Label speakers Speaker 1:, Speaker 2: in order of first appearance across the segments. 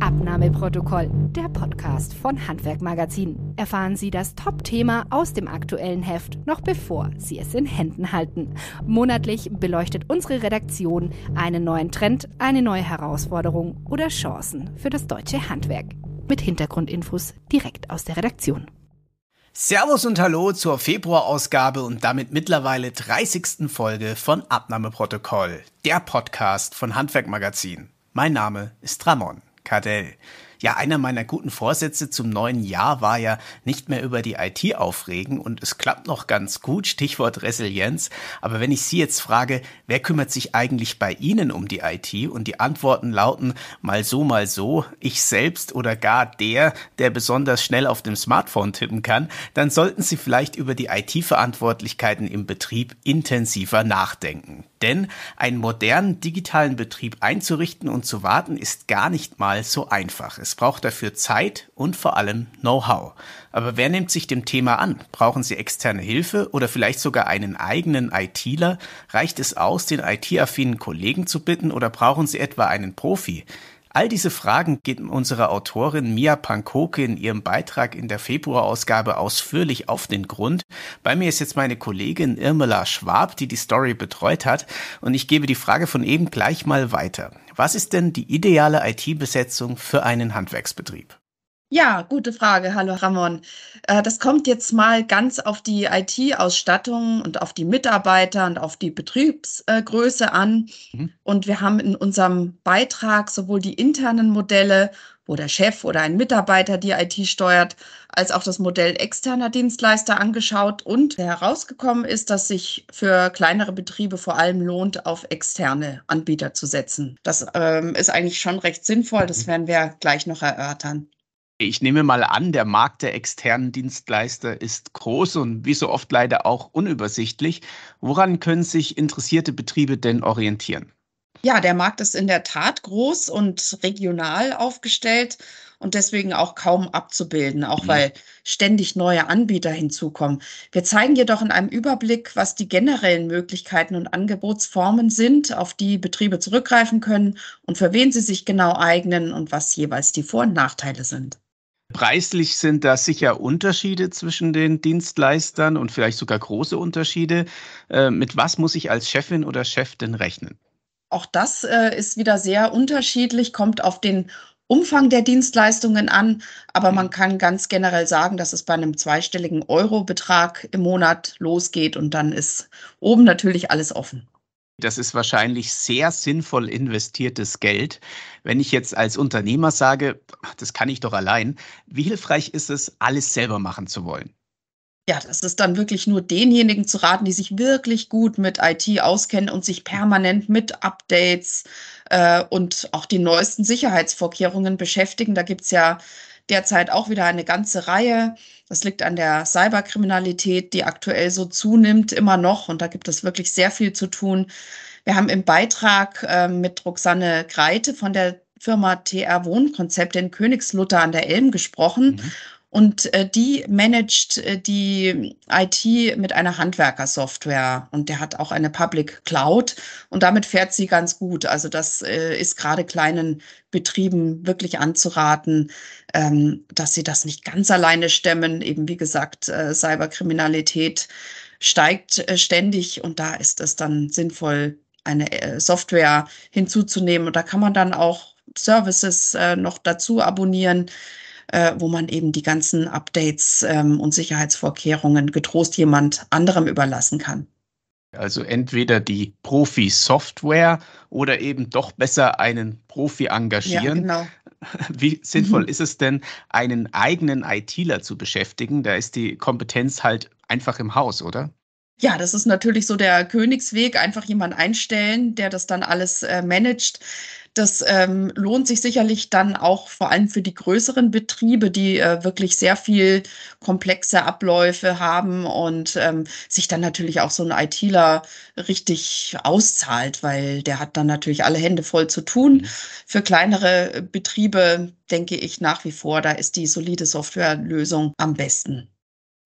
Speaker 1: Abnahmeprotokoll, der Podcast von Handwerk Magazin. Erfahren Sie das Top-Thema aus dem aktuellen Heft noch bevor Sie es in Händen halten. Monatlich beleuchtet unsere Redaktion einen neuen Trend, eine neue Herausforderung oder Chancen für das deutsche Handwerk. Mit Hintergrundinfos direkt aus der
Speaker 2: Redaktion. Servus und Hallo zur Februarausgabe und damit mittlerweile 30. Folge von Abnahmeprotokoll, der Podcast von Handwerkmagazin. Mein Name ist Ramon Kardell. Ja, einer meiner guten Vorsätze zum neuen Jahr war ja nicht mehr über die IT aufregen und es klappt noch ganz gut, Stichwort Resilienz. Aber wenn ich Sie jetzt frage, wer kümmert sich eigentlich bei Ihnen um die IT? Und die Antworten lauten mal so, mal so, ich selbst oder gar der, der besonders schnell auf dem Smartphone tippen kann, dann sollten Sie vielleicht über die IT-Verantwortlichkeiten im Betrieb intensiver nachdenken. Denn einen modernen digitalen Betrieb einzurichten und zu warten ist gar nicht mal so einfach. Es braucht dafür Zeit und vor allem Know-how. Aber wer nimmt sich dem Thema an? Brauchen Sie externe Hilfe oder vielleicht sogar einen eigenen ITler? Reicht es aus, den IT-affinen Kollegen zu bitten oder brauchen Sie etwa einen Profi? All diese Fragen geht unsere Autorin Mia Pankoke in ihrem Beitrag in der Februarausgabe ausführlich auf den Grund. Bei mir ist jetzt meine Kollegin Irmela Schwab, die die Story betreut hat, und ich gebe die Frage von eben gleich mal weiter. Was ist denn die ideale IT-Besetzung für einen Handwerksbetrieb?
Speaker 1: Ja, gute Frage. Hallo Ramon. Äh, das kommt jetzt mal ganz auf die IT-Ausstattung und auf die Mitarbeiter und auf die Betriebsgröße an. Mhm. Und wir haben in unserem Beitrag sowohl die internen Modelle, wo der Chef oder ein Mitarbeiter die IT steuert, als auch das Modell externer Dienstleister angeschaut. Und herausgekommen ist, dass sich für kleinere Betriebe vor allem lohnt, auf externe Anbieter zu setzen. Das ähm, ist eigentlich schon recht sinnvoll. Das mhm. werden wir gleich noch erörtern.
Speaker 2: Ich nehme mal an, der Markt der externen Dienstleister ist groß und wie so oft leider auch unübersichtlich. Woran können sich interessierte Betriebe denn orientieren?
Speaker 1: Ja, der Markt ist in der Tat groß und regional aufgestellt und deswegen auch kaum abzubilden, auch mhm. weil ständig neue Anbieter hinzukommen. Wir zeigen jedoch in einem Überblick, was die generellen Möglichkeiten und Angebotsformen sind, auf die Betriebe zurückgreifen können und für wen sie sich genau eignen und was jeweils die Vor- und Nachteile sind.
Speaker 2: Preislich sind da sicher Unterschiede zwischen den Dienstleistern und vielleicht sogar große Unterschiede. Äh, mit was muss ich als Chefin oder Chef denn rechnen?
Speaker 1: Auch das äh, ist wieder sehr unterschiedlich, kommt auf den Umfang der Dienstleistungen an, aber man kann ganz generell sagen, dass es bei einem zweistelligen Eurobetrag im Monat losgeht und dann ist oben natürlich alles offen.
Speaker 2: Das ist wahrscheinlich sehr sinnvoll investiertes Geld. Wenn ich jetzt als Unternehmer sage, das kann ich doch allein, wie hilfreich ist es, alles selber machen zu wollen?
Speaker 1: Ja, das ist dann wirklich nur denjenigen zu raten, die sich wirklich gut mit IT auskennen und sich permanent mit Updates äh, und auch den neuesten Sicherheitsvorkehrungen beschäftigen. Da gibt es ja derzeit auch wieder eine ganze Reihe. Das liegt an der Cyberkriminalität, die aktuell so zunimmt, immer noch. Und da gibt es wirklich sehr viel zu tun. Wir haben im Beitrag äh, mit Roxanne Greite von der Firma TR Wohnkonzept in Königslutter an der Elm gesprochen. Mhm. Und äh, die managt äh, die IT mit einer Handwerkersoftware und der hat auch eine Public Cloud und damit fährt sie ganz gut. Also das äh, ist gerade kleinen Betrieben wirklich anzuraten, ähm, dass sie das nicht ganz alleine stemmen. Eben wie gesagt, äh, Cyberkriminalität steigt äh, ständig und da ist es dann sinnvoll, eine äh, Software hinzuzunehmen. Und da kann man dann auch Services äh, noch dazu abonnieren äh, wo man eben die ganzen Updates ähm, und Sicherheitsvorkehrungen getrost jemand anderem überlassen kann.
Speaker 2: Also entweder die Profi-Software oder eben doch besser einen Profi engagieren. Ja, genau. Wie sinnvoll mhm. ist es denn, einen eigenen ITler zu beschäftigen? Da ist die Kompetenz halt einfach im Haus, oder?
Speaker 1: Ja, das ist natürlich so der Königsweg, einfach jemanden einstellen, der das dann alles äh, managt. Das ähm, lohnt sich sicherlich dann auch vor allem für die größeren Betriebe, die äh, wirklich sehr viel komplexe Abläufe haben und ähm, sich dann natürlich auch so ein ITler richtig auszahlt, weil der hat dann natürlich alle Hände voll zu tun. Mhm. Für kleinere Betriebe denke ich nach wie vor, da ist die solide Softwarelösung am besten.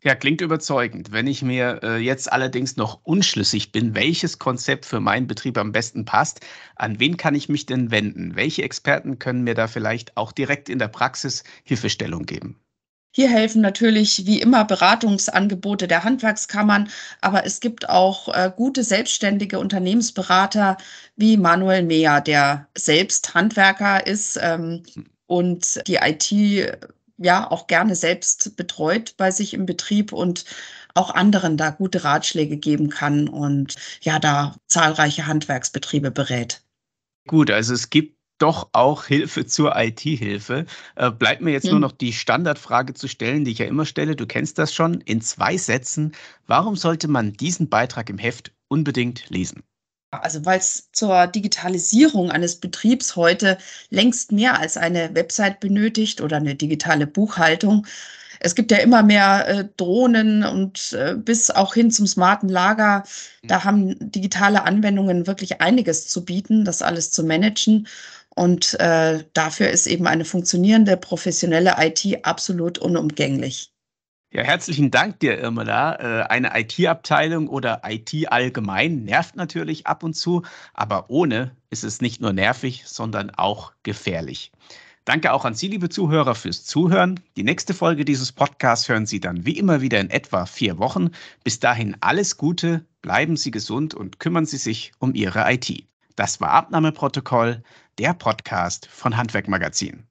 Speaker 2: Ja, klingt überzeugend. Wenn ich mir äh, jetzt allerdings noch unschlüssig bin, welches Konzept für meinen Betrieb am besten passt, an wen kann ich mich denn wenden? Welche Experten können mir da vielleicht auch direkt in der Praxis Hilfestellung geben?
Speaker 1: Hier helfen natürlich wie immer Beratungsangebote der Handwerkskammern, aber es gibt auch äh, gute selbstständige Unternehmensberater wie Manuel Mehr, der selbst Handwerker ist ähm, hm. und die IT ja auch gerne selbst betreut bei sich im Betrieb und auch anderen da gute Ratschläge geben kann und ja, da zahlreiche Handwerksbetriebe berät.
Speaker 2: Gut, also es gibt doch auch Hilfe zur IT-Hilfe. Äh, bleibt mir jetzt hm. nur noch die Standardfrage zu stellen, die ich ja immer stelle. Du kennst das schon in zwei Sätzen. Warum sollte man diesen Beitrag im Heft unbedingt lesen?
Speaker 1: also weil es zur Digitalisierung eines Betriebs heute längst mehr als eine Website benötigt oder eine digitale Buchhaltung. Es gibt ja immer mehr äh, Drohnen und äh, bis auch hin zum smarten Lager. Da mhm. haben digitale Anwendungen wirklich einiges zu bieten, das alles zu managen. Und äh, dafür ist eben eine funktionierende professionelle IT absolut unumgänglich.
Speaker 2: Ja, herzlichen Dank dir, Irmela. Äh, eine IT-Abteilung oder IT allgemein nervt natürlich ab und zu, aber ohne ist es nicht nur nervig, sondern auch gefährlich. Danke auch an Sie, liebe Zuhörer, fürs Zuhören. Die nächste Folge dieses Podcasts hören Sie dann wie immer wieder in etwa vier Wochen. Bis dahin alles Gute, bleiben Sie gesund und kümmern Sie sich um Ihre IT. Das war Abnahmeprotokoll, der Podcast von Handwerkmagazin.